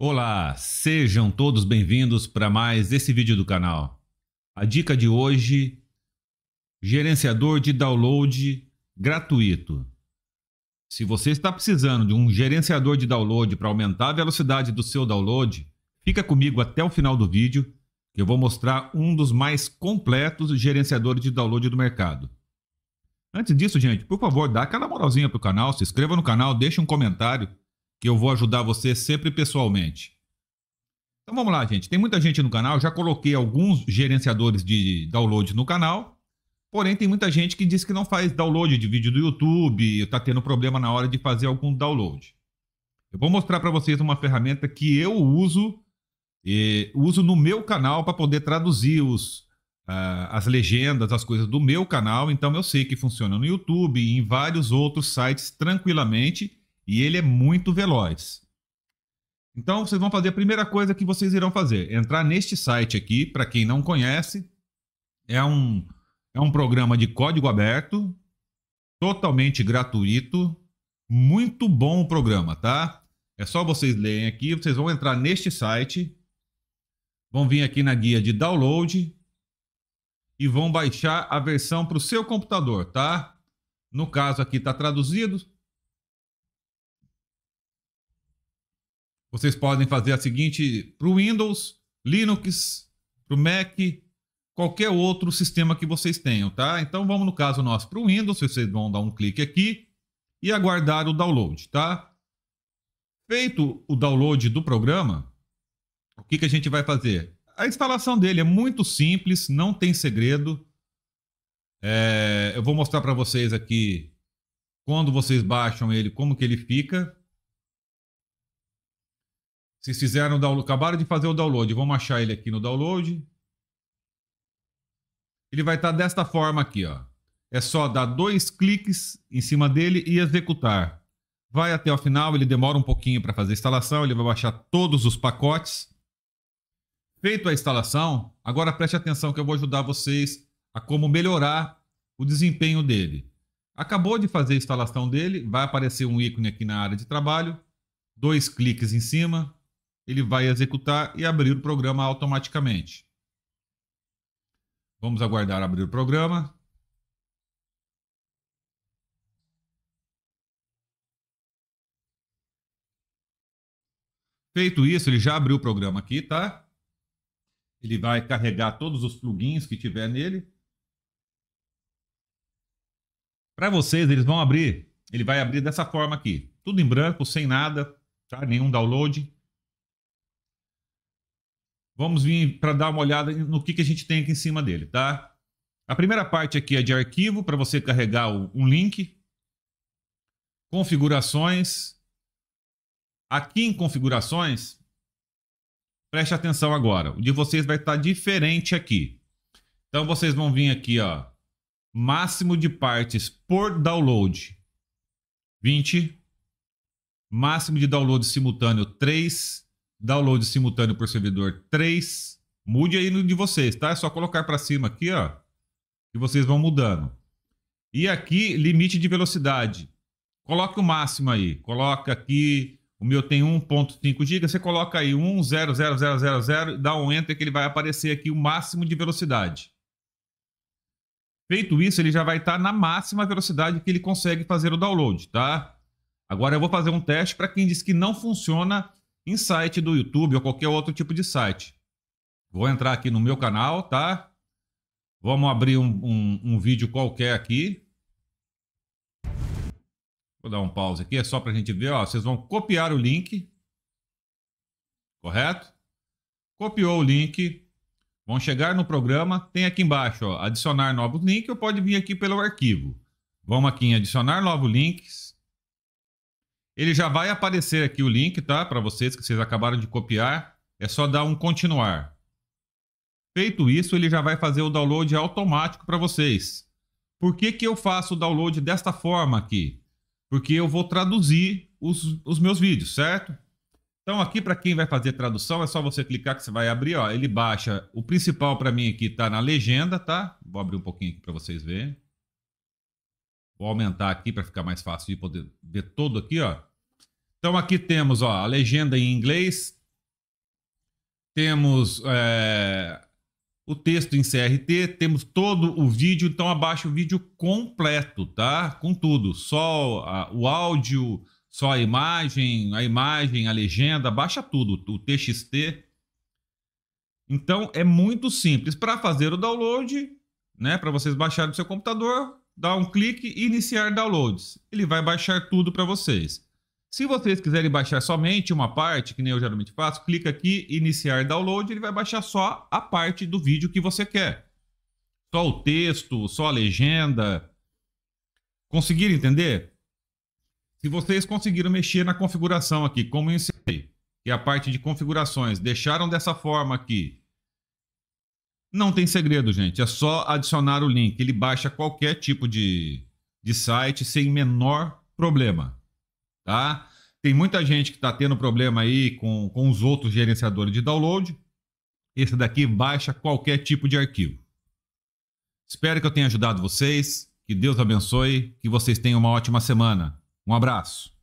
Olá, sejam todos bem-vindos para mais esse vídeo do canal. A dica de hoje, gerenciador de download gratuito. Se você está precisando de um gerenciador de download para aumentar a velocidade do seu download, fica comigo até o final do vídeo que eu vou mostrar um dos mais completos gerenciadores de download do mercado. Antes disso, gente, por favor, dá aquela moralzinha pro canal, se inscreva no canal, deixe um comentário que eu vou ajudar você sempre pessoalmente. Então vamos lá, gente. Tem muita gente no canal, já coloquei alguns gerenciadores de download no canal. Porém, tem muita gente que diz que não faz download de vídeo do YouTube, está tendo problema na hora de fazer algum download. Eu vou mostrar para vocês uma ferramenta que eu uso, uso no meu canal para poder traduzir os, ah, as legendas, as coisas do meu canal. Então eu sei que funciona no YouTube e em vários outros sites tranquilamente e ele é muito veloz. Então vocês vão fazer a primeira coisa que vocês irão fazer, entrar neste site aqui, para quem não conhece, é um é um programa de código aberto, totalmente gratuito, muito bom o programa, tá? É só vocês lerem aqui, vocês vão entrar neste site, vão vir aqui na guia de download e vão baixar a versão para o seu computador, tá? No caso aqui está traduzido, Vocês podem fazer a seguinte para o Windows, Linux, para o Mac, qualquer outro sistema que vocês tenham, tá? Então vamos no caso nosso para o Windows, vocês vão dar um clique aqui e aguardar o download, tá? Feito o download do programa, o que, que a gente vai fazer? A instalação dele é muito simples, não tem segredo. É, eu vou mostrar para vocês aqui quando vocês baixam ele, como que ele fica. Vocês fizeram o download, acabaram de fazer o download. Vamos achar ele aqui no download. Ele vai estar tá desta forma aqui, ó. É só dar dois cliques em cima dele e executar. Vai até o final, ele demora um pouquinho para fazer a instalação, ele vai baixar todos os pacotes. Feito a instalação, agora preste atenção que eu vou ajudar vocês a como melhorar o desempenho dele. Acabou de fazer a instalação dele, vai aparecer um ícone aqui na área de trabalho, dois cliques em cima, ele vai executar e abrir o programa automaticamente. Vamos aguardar abrir o programa. Feito isso, ele já abriu o programa aqui, tá? Ele vai carregar todos os plugins que tiver nele. Para vocês, eles vão abrir, ele vai abrir dessa forma aqui. Tudo em branco, sem nada, tá? Nenhum download. Vamos vir para dar uma olhada no que, que a gente tem aqui em cima dele, tá? A primeira parte aqui é de arquivo, para você carregar um link. Configurações. Aqui em configurações, preste atenção agora. O de vocês vai estar diferente aqui. Então vocês vão vir aqui, ó. Máximo de partes por download, 20. Máximo de download simultâneo, 3 download simultâneo por servidor 3. Mude aí no de vocês, tá? É só colocar para cima aqui, ó, e vocês vão mudando. E aqui, limite de velocidade. Coloque o máximo aí. Coloca aqui, o meu tem 1.5 GB, você coloca aí 1.00000, dá um enter que ele vai aparecer aqui o máximo de velocidade. Feito isso, ele já vai estar tá na máxima velocidade que ele consegue fazer o download, tá? Agora eu vou fazer um teste para quem diz que não funciona em site do YouTube ou qualquer outro tipo de site. Vou entrar aqui no meu canal, tá? Vamos abrir um, um, um vídeo qualquer aqui. Vou dar um pause aqui, é só para a gente ver. Ó, vocês vão copiar o link, correto? Copiou o link, vão chegar no programa. Tem aqui embaixo, ó, adicionar novo link ou pode vir aqui pelo arquivo. Vamos aqui em adicionar novo links. Ele já vai aparecer aqui o link, tá? Para vocês que vocês acabaram de copiar. É só dar um continuar. Feito isso, ele já vai fazer o download automático para vocês. Por que, que eu faço o download desta forma aqui? Porque eu vou traduzir os, os meus vídeos, certo? Então aqui para quem vai fazer tradução é só você clicar que você vai abrir, ó, ele baixa. O principal para mim aqui tá na legenda, tá? Vou abrir um pouquinho aqui para vocês verem. Vou aumentar aqui para ficar mais fácil de poder ver todo aqui, ó. Então aqui temos ó, a legenda em inglês, temos é, o texto em CRT, temos todo o vídeo, então abaixo o vídeo completo, tá? Com tudo, só a, o áudio, só a imagem, a imagem, a legenda, baixa tudo, o TXT. Então é muito simples. Para fazer o download, né, para vocês baixarem no seu computador, dá um clique e iniciar downloads. Ele vai baixar tudo para vocês. Se vocês quiserem baixar somente uma parte, que nem eu geralmente faço, clica aqui iniciar download, ele vai baixar só a parte do vídeo que você quer. Só o texto, só a legenda. Conseguiram entender? Se vocês conseguiram mexer na configuração aqui, como eu ensinei, e é a parte de configurações, deixaram dessa forma aqui não tem segredo, gente. É só adicionar o link. Ele baixa qualquer tipo de, de site sem menor problema. Tá? Tem muita gente que está tendo problema aí com, com os outros gerenciadores de download. Esse daqui baixa qualquer tipo de arquivo. Espero que eu tenha ajudado vocês. Que Deus abençoe. Que vocês tenham uma ótima semana. Um abraço.